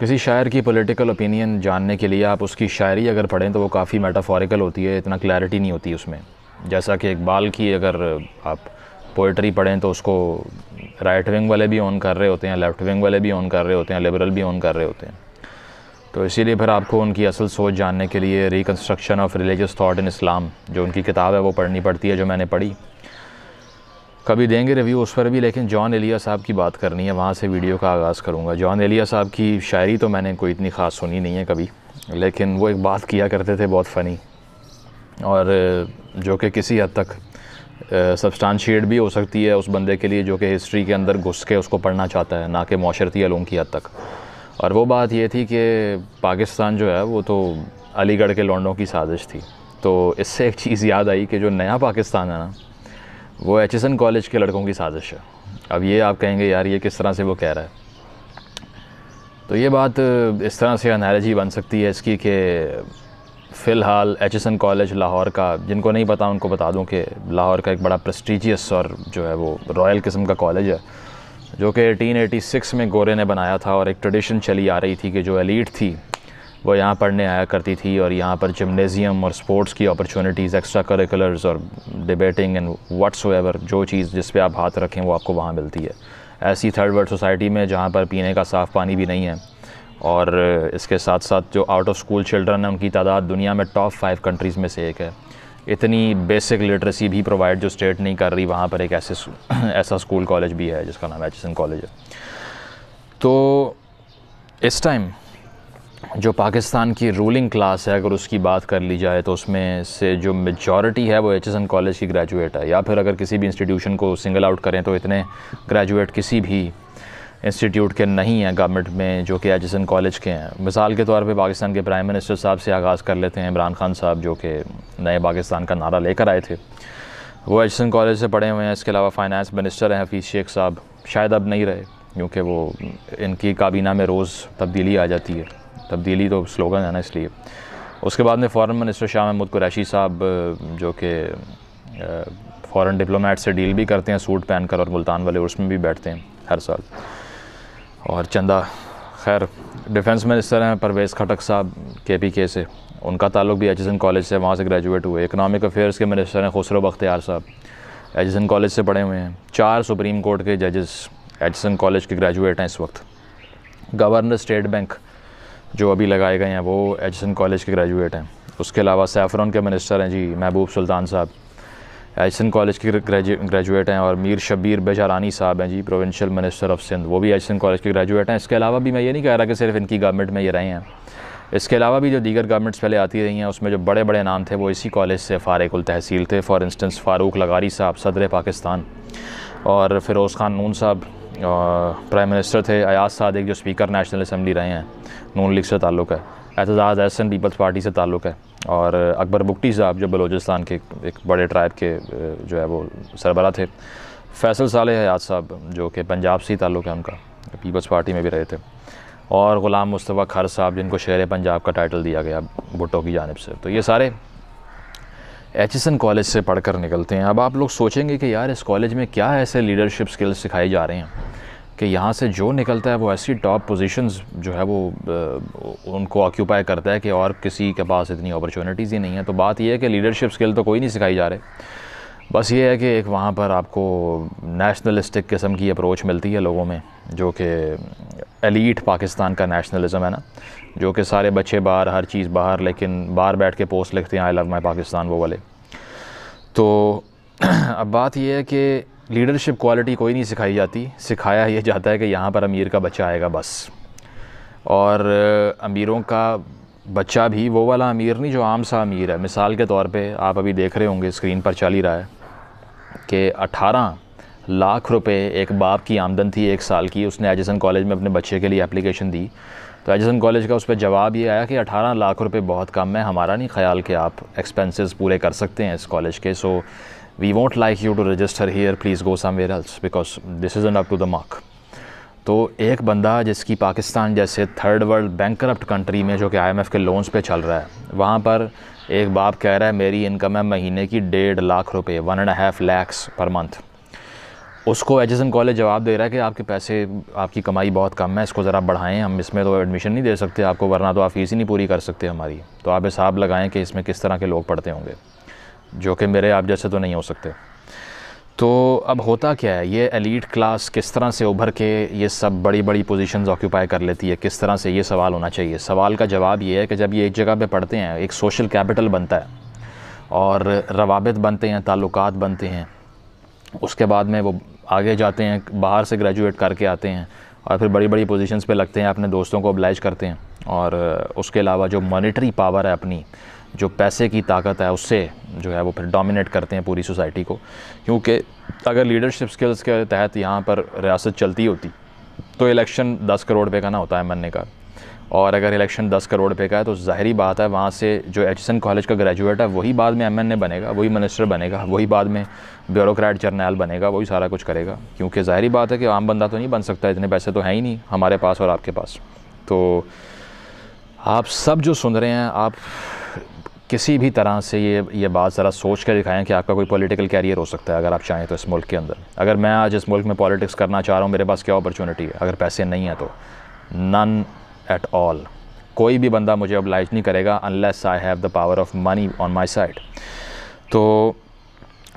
किसी शायर की पॉलिटिकल ओपिनियन जानने के लिए आप उसकी शायरी अगर पढ़ें तो वो काफ़ी मेटाफॉरिकल होती है इतना क्लैरिटी नहीं होती उसमें जैसा कि इकबाल की अगर आप पोइट्री पढ़ें तो उसको राइट विंग वाले भी ऑन कर रहे होते हैं लेफ़्ट विंग वाले भी ऑन कर रहे होते हैं लिबरल भी ऑन कर रहे होते हैं तो इसीलिए फिर आपको उनकी असल सोच जानने के लिए reconstruction of religious thought in Islam जो उनकी किताब है वो पढ़नी पड़ती है जो मैंने पढ़ी कभी देंगे रिव्यू उस पर भी लेकिन जॉन एलिया साहब की बात करनी है वहाँ से वीडियो का आगाज़ करूँगा जॉन एलिया साहब की शायरी तो मैंने कोई इतनी ख़ास सुनी नहीं है कभी लेकिन वो एक बात किया करते थे बहुत फ़नी और जो कि किसी हद तक सब्सटानशिएट भी हो सकती है उस बंदे के लिए जो कि हिस्ट्री के अंदर घुस के उसको पढ़ना चाहता है ना कि माशरती लोगों की हद तक और वो बात ये थी कि पाकिस्तान जो है वो तो अलीगढ़ के लौंडों की साजिश थी तो इससे एक चीज़ याद आई कि जो नया पाकिस्तान है ना वो एच कॉलेज के लड़कों की साजिश है अब ये आप कहेंगे यार ये किस तरह से वो कह रहा है तो ये बात इस तरह से अनहरजी बन सकती है इसकी कि फ़िलहाल एच कॉलेज लाहौर का जिनको नहीं पता उनको बता दूं कि लाहौर का एक बड़ा प्रस्टिजियस और जो है वो रॉयल किस्म का कॉलेज है जो कि 1886 में गोरे ने बनाया था और एक ट्रेडिशन चली आ रही थी कि जो एलीट थी वो यहाँ पढ़ने आया करती थी और यहाँ पर जिमनेज़ियम और स्पोर्ट्स की अपॉर्चुनिटीज़ एक्स्ट्रा करिकुलर्स और डिबेटिंग एंड वट्स एवर जो चीज़ जिस पे आप हाथ रखें वो आपको वहाँ मिलती है ऐसी थर्ड वर्ल्ड सोसाइटी में जहाँ पर पीने का साफ़ पानी भी नहीं है और इसके साथ साथ जो आउट ऑफ स्कूल चिल्ड्रन हैं उनकी तादाद दुनिया में टॉप फाइव कंट्रीज़ में से एक है इतनी बेसिक लिटरेसी भी प्रोवाइड जो स्टेट नहीं कर रही वहाँ पर एक ऐसे ऐसा स्कूल कॉलेज भी है जिसका नाम एचिसन कॉलेज है तो इस टाइम जो पाकिस्तान की रूलिंग क्लास है अगर उसकी बात कर ली जाए तो उसमें से जो मेजॉरिटी है वो एच कॉलेज की ग्रेजुएट है या फिर अगर किसी भी इंस्टीट्यूशन को सिंगल आउट करें तो इतने ग्रेजुएट किसी भी इंस्टीट्यूट के नहीं हैं गवर्नमेंट में जो कि एच कॉलेज के हैं मिसाल के तौर पे पाकिस्तान के प्राइम मिनिस्टर साहब से आगाज़ कर लेते हैं इमरान खान साहब जो कि नए पाकिस्तान का नारा लेकर आए थे वो एच कॉलेज से पढ़े हुए हैं इसके अलावा फाइनेंस मिनिस्टर हैं हफीज़ शेख साहब शायद अब नहीं रहे क्योंकि वो इनकी काबीना में रोज़ तब्दीली आ जाती है तब्दीली तो स्लोगन है ना इसलिए उसके बाद में फ़ॉरन मिनिस्टर शाह महमूद कुरैशी साहब जो कि फॉरेन डिप्लोमेट से डील भी करते हैं सूट पहन कर और मुल्तान वाले उर्स में भी बैठते हैं हर साल और चंदा खैर डिफेंस मिनिस्टर हैं परवेज़ खटक साहब के पी के से उनका ताल्लुक भी एजिसन कॉलेज से वहाँ से ग्रेजुएट हुए इकनॉमिक अफेयर्स के मिनिस्टर हैं खुसरो बख्तियार साहब एजिसन कॉलेज से पढ़े हुए हैं चार सुप्रीम कोर्ट के जजेस एजिसन कॉलेज के ग्रेजुएट हैं इस वक्त गवर्नर स्टेट बैंक जो अभी लगाए गए हैं वो एजसन कॉलेज के ग्रेजुएट हैं उसके अलावा सैफ़रन के मिनिस्टर हैं जी महबूब सुल्तान साहब एजसन कॉलेज के ग्रेजुएट हैं और मीर शबीर बेजारानी साहब हैं जी प्रोविंशियल मिनिस्टर ऑफ सिंध वो भी एजसन कॉलेज के ग्रेजुएट हैं इसके अलावा भी मैं ये नहीं कह रहा कि सिर्फ इनकी गवर्नमेंट में ये रहे हैं इसके अलावा भी जो दीगर गवर्नमेंट्स पहले आती रही हैं उसमें जो बड़े बड़े नाम थे वो इसी कॉलेज से फ़ारकुल तहसील थे फॉर इंस्टेंस फ़ारूक लगारी साहब सदर पाकिस्तान और फिरोज़ खान नून साहब और प्राइम मिनिस्टर थे अयाज सादिक जो स्पीकर नेशनल असम्बली रहे हैं नून लीग से ताल्लुक़ है एतजाज़ एहसन पीपल्स पार्टी से ताल्लुक़ है और अकबर बुगटी साहब जो बलोचिस्तान के एक बड़े ट्राइब के जो है वो सरबरा थे फैसल साल हयात साहब जो कि पंजाब से ही ताल्लुक़ है उनका पीपल्स पार्टी में भी रहे थे और ग़ुलाम मुस्तफ़ा खर साहब जिनको शेर पंजाब का टाइटल दिया गया भुटो की जानब से तो ये सारे एचएसएन कॉलेज से पढ़कर निकलते हैं अब आप लोग सोचेंगे कि यार इस कॉलेज में क्या ऐसे लीडरशिप स्किल्स सिखाई जा रहे हैं कि यहाँ से जो निकलता है वो ऐसी टॉप पोजीशंस जो है वो उनको ऑक्यूपाई करता है कि और किसी के पास इतनी अपॉर्चुनिटीज़ ही नहीं है तो बात यह है कि लीडरशिप स्किल तो कोई नहीं सिखाई जा रही बस ये है कि एक वहाँ पर आपको नेशनलिस्टिक किस्म की अप्रोच मिलती है लोगों में जो कि एलीट पाकिस्तान का नेशनलिज़म है ना जो कि सारे बच्चे बाहर हर चीज़ बाहर लेकिन बाहर बैठ के पोस्ट लिखते हैं आई लव माई पाकिस्तान वो वाले तो अब बात यह है कि लीडरशिप क्वालिटी कोई नहीं सिखाई जाती सिखाया यह जाता है कि यहाँ पर अमीर का बच्चा आएगा बस और अमीरों का बच्चा भी वो वाला अमीर नहीं जो आम सा अमीर है मिसाल के तौर पे आप अभी देख रहे होंगे स्क्रीन पर चल ही रहा है कि 18 लाख रुपए एक बाप की आमदन थी एक साल की उसने एजसन कॉलेज में अपने बच्चे के लिए एप्लीकेशन दी तो एजसन कॉलेज का उस पर जवाब ये आया कि 18 लाख रुपए बहुत कम है हमारा नहीं ख्याल कि आप एक्सपेंसेस पूरे कर सकते हैं इस कॉलेज के so we want like you to register here please go somewhere else because this is up to the mark तो एक बंदा जिसकी पाकिस्तान जैसे थर्ड वर्ल्ड बैंक कंट्री में जो कि आईएमएफ के लोन्स पे चल रहा है वहाँ पर एक बाप कह रहा है मेरी इनकम है महीने की डेढ़ लाख रुपए one and half lakhs per month उसको एजिसन कॉलेज जवाब दे रहा है कि आपके पैसे आपकी कमाई बहुत कम है इसको ज़रा बढ़ाएँ हम इसमें तो एडमिशन नहीं दे सकते आपको वरना तो आप फ़ीस ही नहीं पूरी कर सकते हमारी तो आप हिसाब लगाएँ कि इसमें किस तरह के लोग पढ़ते होंगे जो कि मेरे आप जैसे तो नहीं हो सकते तो अब होता क्या है ये एलीट क्लास किस तरह से उभर के ये सब बड़ी बड़ी पोजीशंस ऑक्यूपाई कर लेती है किस तरह से ये सवाल होना चाहिए सवाल का जवाब ये है कि जब ये एक जगह पे पढ़ते हैं एक सोशल कैपिटल बनता है और रवाबित बनते हैं ताल्लुक बनते हैं उसके बाद में वो आगे जाते हैं बाहर से ग्रेजुएट करके आते हैं और फिर बड़ी बड़ी पोजिशन पर लगते हैं अपने दोस्तों को अब्लाइज करते हैं और उसके अलावा जो मॉनिटरी पावर है अपनी जो पैसे की ताकत है उससे जो है वो फिर डोमिनेट करते हैं पूरी सोसाइटी को क्योंकि अगर लीडरशिप स्किल्स के तहत यहाँ पर रियासत चलती होती तो इलेक्शन दस करोड़ रुपये का ना होता है मरने का और अगर इलेक्शन दस करोड़ रुपये का है तो ज़ाहरी बात है वहाँ से जो एन कॉलेज का ग्रेजुएट है वही बाद में एम एन बनेगा वही मिनिस्टर बनेगा वही बाद में ब्यूरोक्रेट जर्नल बनेगा वही सारा कुछ करेगा क्योंकि ज़ाहरी बात है कि आम बंदा तो नहीं बन सकता इतने पैसे तो हैं ही नहीं हमारे पास और आपके पास तो आप सब जो सुन रहे हैं आप किसी भी तरह से ये ये बात ज़रा सोच कर दिखाएं कि आपका कोई पॉलिटिकल कैरियर हो सकता है अगर आप चाहें तो इस मुल्क के अंदर अगर मैं आज इस मुल्क में पॉलिटिक्स करना चाह रहा हूँ मेरे पास क्या अपॉर्चुनिटी है अगर पैसे नहीं हैं तो नन एट ऑल कोई भी बंदा मुझे लाइज नहीं करेगा unless I have the power of money on my side तो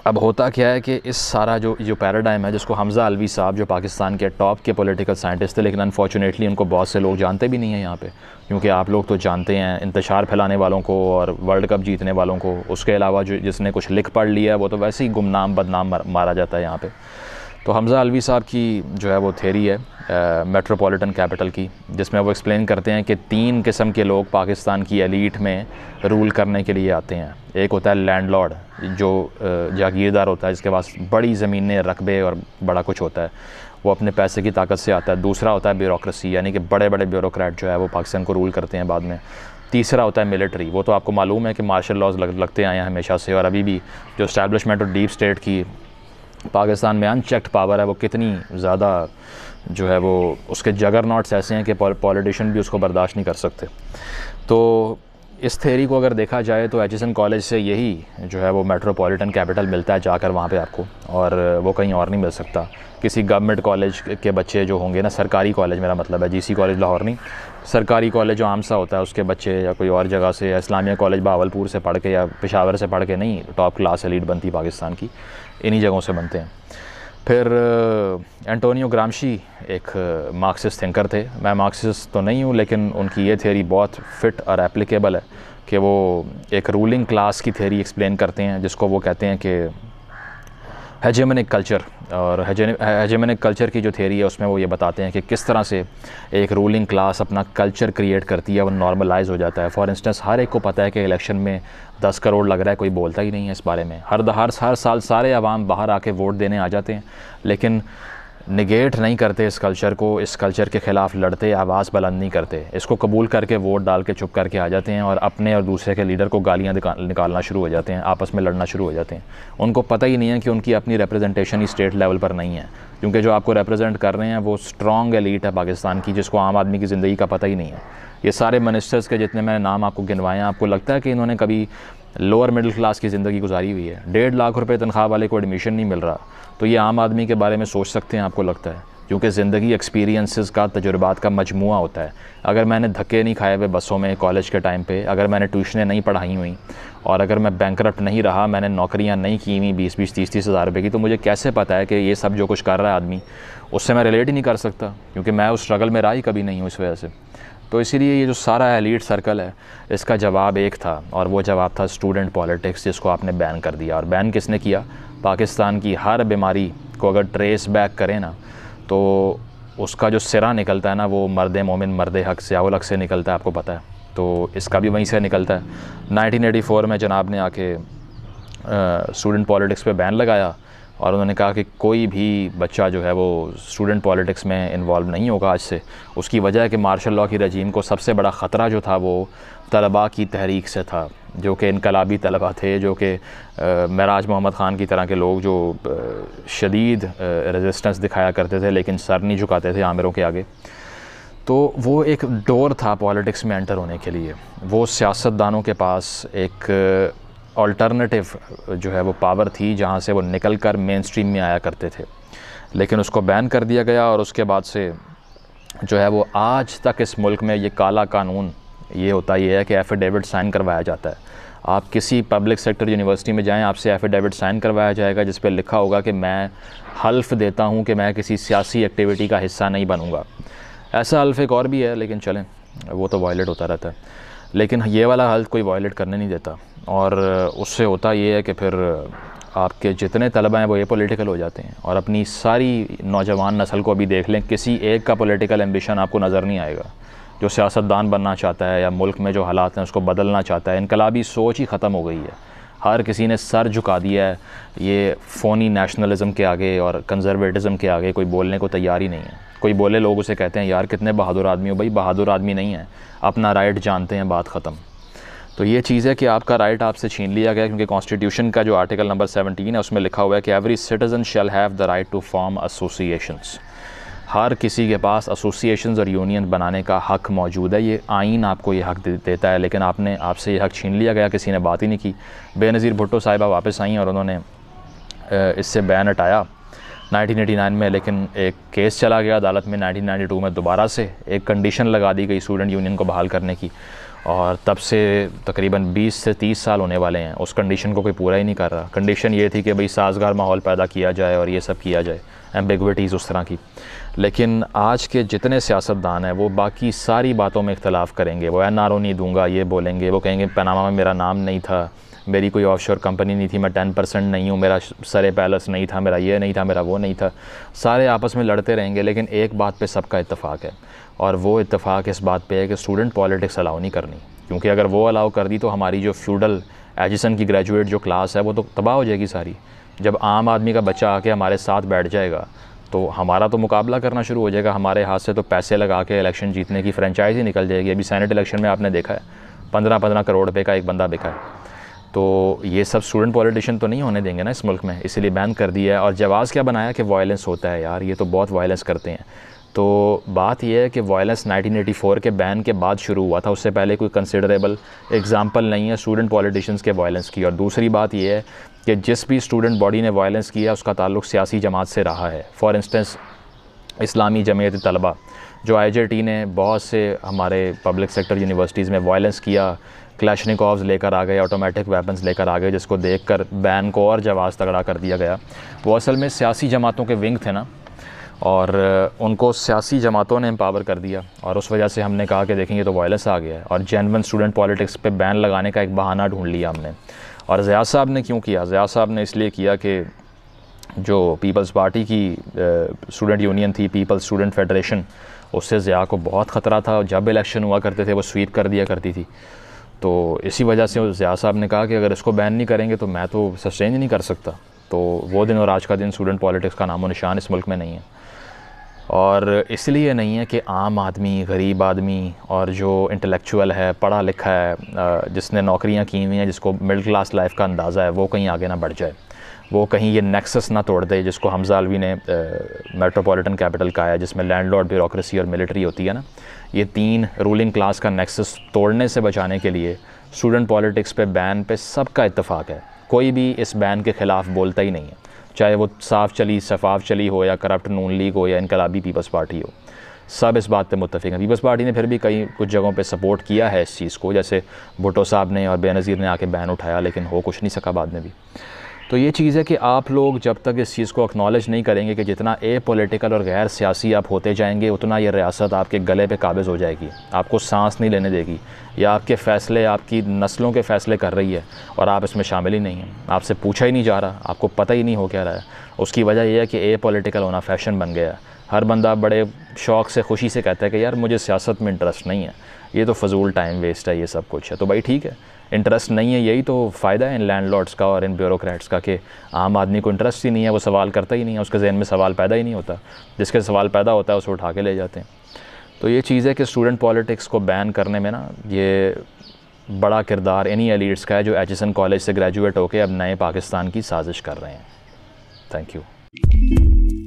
अब होता क्या है कि इस सारा जो जो पैराडाइम है जिसको हमज़ा अलवी साहब जो पाकिस्तान के टॉप के पॉलिटिकल साइंटिस्ट थे लेकिन अनफॉर्चुनेटली उनको बहुत से लोग जानते भी नहीं हैं यहाँ पे क्योंकि आप लोग तो जानते हैं इंतशार फैलाने वालों को और वर्ल्ड कप जीतने वालों को उसके अलावा जो जिसने कुछ लिख पढ़ लिया है वो तो वैसे ही गुमनाम बदनाम मारा जाता है यहाँ पर तो हमज़ा अलवी साहब की जो है वो थेरी है मेट्रोपॉलिटन कैपिटल की जिसमें वो एक्सप्लेन करते हैं कि तीन किस्म के लोग पाकिस्तान की एलीट में रूल करने के लिए आते हैं एक होता है लैंडलॉर्ड जो जागीरदार होता है जिसके पास बड़ी ज़मीनें रकबे और बड़ा कुछ होता है वो अपने पैसे की ताकत से आता है दूसरा होता है ब्यूरोसी यानी कि बड़े बड़े ब्यूरोक्रेट जो है वो पाकिस्तान को रूल करते हैं बाद में तीसरा होता है मिलिट्री वो तो आपको मालूम है कि मार्शल लॉज लग, लगते आए हैं हमेशा से और अभी भी जो इस्टेबलिशमेंट और डीप स्टेट की पाकिस्तान में अनचेक्ड पावर है वो कितनी ज़्यादा जो है वो उसके जगर नाट्स ऐसे हैं कि पॉलिटिशन भी उसको बर्दाश्त नहीं कर सकते तो इस थेरी को अगर देखा जाए तो एचिसन कॉलेज से यही जो है वो मेट्रोपॉलिटन कैपिटल मिलता है जाकर वहाँ पे आपको और वो कहीं और नहीं मिल सकता किसी गवर्नमेंट कॉलेज के बच्चे जो होंगे ना सरकारी कॉलेज मेरा मतलब है जीसी कॉलेज लाहौर नहीं सरकारी कॉलेज जो आम सा होता है उसके बच्चे या कोई और जगह से या इस्लामिया कॉलेज बावलपुर से पढ़ के या पेशावर से पढ़ के नहीं टॉप क्लास एलिट बनती पाकिस्तान की इन्हीं जगहों से बनते हैं फिर एंटोनियो ग्रामशी एक मार्क्सिस्ट थिंकर थे मैं मार्क्सिस्ट तो नहीं हूँ लेकिन उनकी ये थ्योरी बहुत फिट और एप्लीकेबल है कि वो एक रूलिंग क्लास की थ्योरी एक्सप्लेन करते हैं जिसको वो कहते हैं कि हेजेमनिक कल्चर और हेजेमनिक कल्चर की जो थेरी है उसमें वो ये बताते हैं कि किस तरह से एक रूलिंग क्लास अपना कल्चर क्रिएट करती है वो नॉर्मलाइज हो जाता है फॉर इंस्टेंस हर एक को पता है कि इलेक्शन में दस करोड़ लग रहा है कोई बोलता ही नहीं है इस बारे में हर हर हर साल सारे आवाम बाहर आके वोट देने आ जाते हैं लेकिन निगेट नहीं करते इस कल्चर को इस कल्चर के ख़िलाफ़ लड़ते आवाज़ बुलंद नहीं करते इसको कबूल करके वोट डाल के चुप करके आ जाते हैं और अपने और दूसरे के लीडर को गालियाँ निकालना शुरू हो जाते हैं आपस में लड़ना शुरू हो जाते हैं उनको पता ही नहीं है कि उनकी अपनी रिप्रेजेंटेशन ही स्टेट लेवल पर नहीं है क्योंकि जो आपको रिप्रेजेंट कर रहे हैं वो स्ट्रॉन्ग एलीट है पाकिस्तान की जिसको आम आदमी की ज़िंदगी का पता ही नहीं है ये सारे मिनिस्टर्स के जितने मैंने नाम आपको गिनवाए हैं आपको लगता है कि इन्होंने कभी लोअर मिडिल क्लास की ज़िंदगी गुजारी हुई है डेढ़ लाख रुपए तनख्वाह वाले को एडमिशन नहीं मिल रहा तो ये आम आदमी के बारे में सोच सकते हैं आपको लगता है क्योंकि ज़िंदगी एक्सपीरियंसेस का तजुर्बात का मजमु होता है अगर मैंने धक्के नहीं खाए हुए बसों में कॉलेज के टाइम पे अगर मैंने ट्यूशनें नहीं पढ़ाई हुई और अगर मैं बैंक नहीं रहा मैंने नौकरियां नहीं की हुई बीस बीस तीस तीस हज़ार रुपये की तो मुझे कैसे पता है कि ये सब जो कुछ कर रहा है आदमी उससे मैं रिलेट ही नहीं कर सकता क्योंकि मैं उस स्ट्रगल में रहा ही कभी नहीं हूँ इस वजह से तो इसीलिए ये जो सारा एलीट सर्कल है इसका जवाब एक था और वो जवाब था स्टूडेंट पॉलिटिक्स जिसको आपने बैन कर दिया और बैन किसने किया पाकिस्तान की हर बीमारी को अगर ट्रेस बैक करें ना तो उसका जो सिरा निकलता है ना वो मर्द मोमिन मर्द हक से आवल हक से निकलता है आपको पता है तो इसका भी वहीं से निकलता है 1984 में जनाब ने आके स्टूडेंट पॉलिटिक्स पे बैन लगाया और उन्होंने कहा कि कोई भी बच्चा जो है वो स्टूडेंट पॉलिटिक्स में इन्वॉल्व नहीं होगा आज से उसकी वजह है कि मार्शल लॉ की रजीम को सबसे बड़ा ख़तरा जो था वो तलबा की तहरीक से था जो कि इनकलाबी तलबा थे जो कि महराज मोहम्मद ख़ान की तरह के लोग जो शदीद रेजिस्टेंस दिखाया करते थे लेकिन सर नहीं झुकाते थे आमिरों के आगे तो वो एक डोर था पॉलिटिक्स में एंटर होने के लिए वो सियासतदानों के पास एक ऑल्टरनेटिव जो है वो पावर थी जहाँ से वो निकल कर मेन स्ट्रीम में आया करते थे लेकिन उसको बैन कर दिया गया और उसके बाद से जो है वो आज तक इस मुल्क में ये काला कानून ये होता ही है कि एफिडेविट साइन करवाया जाता है आप किसी पब्लिक सेक्टर यूनिवर्सिटी में जाएं आपसे एफिडेविट साइन करवाया जाएगा जिस पर लिखा होगा कि मैं हल्फ देता हूं कि मैं किसी सियासी एक्टिविटी का हिस्सा नहीं बनूंगा ऐसा हल्फ एक और भी है लेकिन चलें वो तो वॉयलेट होता रहता है लेकिन ये वाला हल्फ कोई वॉयलेट करने नहीं देता और उससे होता ये है कि फिर आपके जितने तलबा हैं वो ये पॉलिटिकल हो जाते हैं और अपनी सारी नौजवान नस्ल को अभी देख लें किसी एक का पॉलिटिकल एम्बिशन आपको नज़र नहीं आएगा जो सियासतदान बनना चाहता है या मुल्क में जो हालात हैं उसको बदलना चाहता है इनकलाबी सोच ही ख़त्म हो गई है हर किसी ने सर झुका दिया है ये फ़ोनी नेशनलिज्म के आगे और कंजर्वेटिज़म के आगे कोई बोलने को तैयार ही नहीं है कोई बोले लोग उसे कहते हैं यार कितने बहादुर आदमी हो भाई बहादुर आदमी नहीं है अपना राइट जानते हैं बात ख़त्म तो ये चीज़ है कि आपका राइट आपसे छीन लिया गया क्योंकि कॉन्स्टिट्यूशन का जो आर्टिकल नंबर 17 है उसमें लिखा हुआ है कि every citizen shall have the right to form associations हर किसी के पास एसोसिएशंस और यूनियन बनाने का हक मौजूद है ये आइन आपको ये हक दे, देता है लेकिन आपने आपसे ये हक छीन लिया गया किसी ने बात ही नहीं की बेनज़ीर भुट्टो साहिबा वापस आई और उन्होंने इससे बैन हटाया 1989 में लेकिन एक केस चला गया अदालत में 1992 में दोबारा से एक कंडीशन लगा दी गई स्टूडेंट यूनियन को बहाल करने की और तब से तकरीबन 20 से 30 साल होने वाले हैं उस कंडीशन को कोई पूरा ही नहीं कर रहा कंडीशन ये थी कि भाई साजगार माहौल पैदा किया जाए और ये सब किया जाए एम्बिगटीज़ उस तरह की लेकिन आज के जितने सियासतदान हैं वो बाकी सारी बातों में इख्तलाफ़ करेंगे वो एन आर ओ नहीं दूँगा ये बोलेंगे वो कहेंगे पनामा में मेरा नाम नहीं था मेरी कोई ऑफशोर कंपनी नहीं थी मैं टेन परसेंट नहीं हूँ मेरा सरे पैलेस नहीं था मेरा ये नहीं था मेरा वो नहीं था सारे आपस में लड़ते रहेंगे लेकिन एक बात पे सबका इतफाक़ है और वो इतफाक़ इस बात पे है कि स्टूडेंट पॉलिटिक्स अलाउ नहीं करनी क्योंकि अगर वो अलाउ कर दी तो हमारी जो फ्यूडल एजिसन की ग्रेजुएट जो क्लास है वो तो तबाह हो जाएगी सारी जब आम आदमी का बच्चा आके हमारे साथ बैठ जाएगा तो हमारा तो मुकाबला करना शुरू हो जाएगा हमारे हाथ से तो पैसे लगा के इलेक्शन जीतने की फ्रेंचाइज ही निकल जाएगी अभी सैनेट इलेक्शन में आपने देखा है पंद्रह पंद्रह करोड़ रुपये का एक बंदा बिका है तो ये सब स्टूडेंट पॉलिटिशियन तो नहीं होने देंगे ना इस मुल्क में इसीलिए बैन कर दिया है और जवाब क्या बनाया कि वायलेंस होता है यार ये तो बहुत वायलेंस करते हैं तो बात यह है कि वायलेंस 1984 के बैन के बाद शुरू हुआ था उससे पहले कोई कंसिडरेबल एग्ज़ाम्पल नहीं है स्टूडेंट पॉलिटिशियंस के वायलेंस की और दूसरी बात यह है कि जिस भी स्टूडेंट बॉडी ने वायलेंस किया उसका ताल्लुक सियासी जमात से रहा है फॉर इंस्टेंस इस्लामी जमीयत तलबा जो आई ने बहुत से हमारे पब्लिक सेक्टर यूनिवर्सिटीज़ में वायलेंस किया क्लैशनिकॉव्स लेकर आ गए ऑटोमेटिक वेपन्स लेकर आ गए जिसको देखकर बैन को और जवाज़ तगड़ा कर दिया गया वो असल में सियासी जमातों के विंग थे ना और उनको सियासी जमातों ने एम्पावर कर दिया और उस वजह से हमने कहा कि देखेंगे तो वायलेंस आ गया है और जेनवन स्टूडेंट पॉलिटिक्स पर बैन लगाने का एक बहाना ढूँढ लिया हमने और ज़िया साहब ने क्यों किया जिया साहब ने इसलिए किया कि जो पीपल्स पार्टी की स्टूडेंट यूनियन थी पीपल्स स्टूडेंट फेडरेशन उससे ज़िया को बहुत ख़तरा था जब इलेक्शन हुआ करते थे वो स्वीप कर दिया करती थी तो इसी वजह से ज़िया साहब ने कहा कि अगर इसको बैन नहीं करेंगे तो मैं तो सस्टेन नहीं कर सकता तो वो दिन और आज का दिन स्टूडेंट पॉलिटिक्स का नामो निशान इस मुल्क में नहीं है और इसलिए नहीं है कि आम आदमी गरीब आदमी और जो इंटेलेक्चुअल है पढ़ा लिखा है जिसने नौकरियां की हुई हैं जिसको मिडिल क्लास लाइफ का अंदाज़ा है वो कहीं आगे ना बढ़ जाए वो कहीं ये नेक्सस ना तोड़ दे जिसको हमजा आलवी ने मेट्रोपॉलिटन कैपिटल कहा है जिसमें लैंड लॉर्ड ब्यूरोसी और मिलिट्री होती है ना ये तीन रूलिंग क्लास का नेक्सस तोड़ने से बचाने के लिए स्टूडेंट पॉलिटिक्स पे बैन पे सबका इतफाक़ है कोई भी इस बैन के ख़िलाफ़ बोलता ही नहीं है चाहे वो साफ चली शफाफ चली हो या करप्ट नून लीग हो या इनकलाबी पीपल्स पार्टी हो सब इस बात पे मुतफिक हैं पीपल्स पार्टी ने फिर भी कई कुछ जगहों पे सपोर्ट किया है इस चीज़ को जैसे भुटो साहब ने और बेनज़ीर ने आके बैन उठाया लेकिन हो कुछ नहीं सका बाद में भी तो ये चीज़ है कि आप लोग जब तक इस चीज़ को एक्नॉलेज नहीं करेंगे कि जितना ए पोलिटिकल और गैर सियासी आप होते जाएंगे उतना ये रियासत आपके गले पे काबिज़ हो जाएगी आपको सांस नहीं लेने देगी या आपके फ़ैसले आपकी नस्लों के फ़ैसले कर रही है और आप इसमें शामिल ही नहीं हैं आपसे पूछा ही नहीं जा रहा आपको पता ही नहीं हो क्या रहा है उसकी वजह यह है कि ए पोलिटिकल होना फ़ैशन बन गया है हर बंदा बड़े शौक़ से खुशी से कहता है कि यार मुझे सियासत में इंटरेस्ट नहीं है ये तो फजूल टाइम वेस्ट है ये सब कुछ है तो भाई ठीक है इंटरेस्ट नहीं है यही तो फ़ायदा है इन लैंडलॉर्ड्स का और इन ब्यूरोक्रेट्स का कि आम आदमी को इंटरेस्ट ही नहीं है वो सवाल करता ही नहीं है उसके जहन में सवाल पैदा ही नहीं होता जिसके सवाल पैदा होता है उसे उठा के ले जाते हैं तो ये चीज़ है कि स्टूडेंट पॉलिटिक्स को बैन करने में ना ये बड़ा किरदार इन्हीं एलिट्स का है जो एचिसन कॉलेज से ग्रेजुएट होकर अब नए पाकिस्तान की साजिश कर रहे हैं थैंक यू